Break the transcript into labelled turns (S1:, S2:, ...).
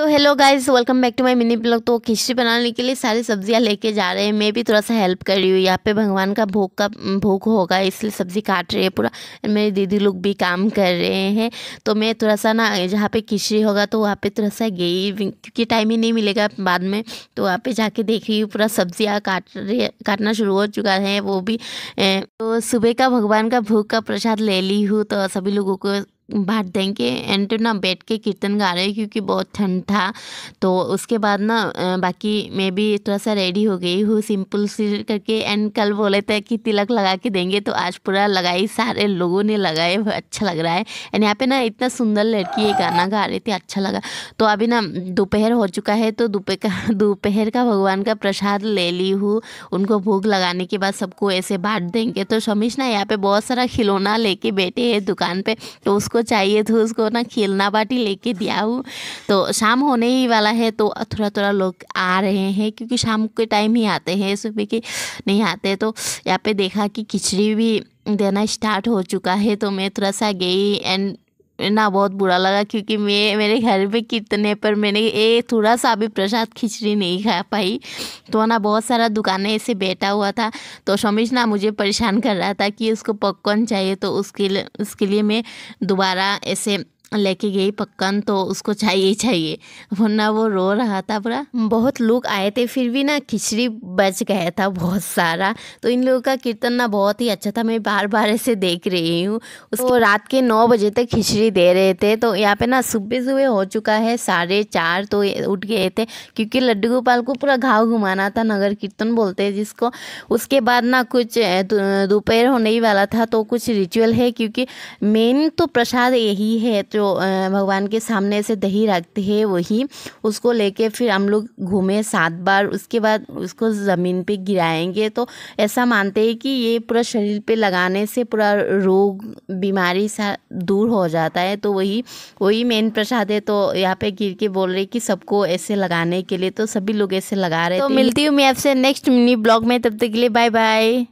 S1: तो hello guys welcome back to my mini blog तो खिचड़ी बनाने के लिए सारी सब्जियां लेके जा रहे हैं मैं भी थोड़ा सा हेल्प कर रही हूँ यहाँ पे भगवान का भोग का भोग होगा इसलिए सब्जी काट रहे हैं पूरा मेरे दीदी लोग भी काम कर रहे हैं तो मैं थोड़ा सा ना जहाँ पे खिचड़ी होगा तो वहाँ पर थोड़ा सा गई क्योंकि टाइम ही नहीं मिलेगा बाद में तो वहाँ पर जाके देख रही हूँ पूरा सब्जियाँ काट रही काटना शुरू हो चुका है वो भी तो सुबह का भगवान का भोग का प्रसाद ले ली हूँ तो सभी लोगों को बांट देंगे एंड ना बैठ के कीर्तन गा रहे क्योंकि बहुत ठंड था तो उसके बाद ना बाकी मैं भी थोड़ा सा रेडी हो गई हूँ सिंपल सी करके एंड कल बोले थे कि तिलक लगा के देंगे तो आज पूरा लगाई सारे लोगों ने लगाए अच्छा लग रहा है एंड यहाँ पे ना इतना सुंदर लड़की ये गाना गा रही थी अच्छा लगा तो अभी ना दोपहर हो चुका है तो दोपहर दोपहर का भगवान का प्रसाद ले ली हूँ उनको भूख लगाने के बाद सबको ऐसे बांट देंगे तो समीश ना यहाँ पे बहुत सारा खिलौना लेके बैठे है दुकान पे तो उसको उसको चाहिए तो उसको ना खेलना बाटी लेके दिया हूँ तो शाम होने ही वाला है तो थोड़ा थोड़ा लोग आ रहे हैं क्योंकि शाम के टाइम ही आते हैं सुबह के नहीं आते तो यहाँ पे देखा कि खिचड़ी भी देना स्टार्ट हो चुका है तो मैं थोड़ा सा गई एंड ना बहुत बुरा लगा क्योंकि मैं मेरे घर में कितने पर मैंने ये थोड़ा सा भी प्रसाद खिचड़ी नहीं खा पाई तो ना बहुत सारा दुकानें ऐसे बैठा हुआ था तो समीश ना मुझे परेशान कर रहा था कि उसको पॉपकॉर्न चाहिए तो उसके लिए उसके लिए मैं दोबारा ऐसे लेके गई पक्कन तो उसको चाहिए ही चाहिए वरना वो रो रहा था पूरा बहुत लोग आए थे फिर भी ना खिचड़ी बच गया था बहुत सारा तो इन लोगों का कीर्तन ना बहुत ही अच्छा था मैं बार बार ऐसे देख रही हूँ उसको रात के नौ बजे तक खिचड़ी दे रहे थे तो यहाँ पे ना सुबह सुबह हो चुका है साढ़े चार तो उठ गए थे क्योंकि लड्डू गोपाल को पूरा घाव घुमाना था नगर कीर्तन बोलते हैं जिसको उसके बाद ना कुछ दोपहर होने ही वाला था तो कुछ रिचुअल है क्योंकि मेन तो प्रसाद यही है तो जो भगवान के सामने ऐसे दही रखते हैं वही उसको लेके फिर हम लोग घूमे सात बार उसके बाद उसको ज़मीन पे गिराएंगे तो ऐसा मानते हैं कि ये पूरा शरीर पे लगाने से पूरा रोग बीमारी सा दूर हो जाता है तो वही वही मेन प्रसाद है तो यहाँ पे गिर के बोल रहे कि सबको ऐसे लगाने के लिए तो सभी लोग ऐसे लगा रहे तो मिलती हूँ मैं आपसे नेक्स्ट मिनी ब्लॉग में तब तक के लिए बाय बाय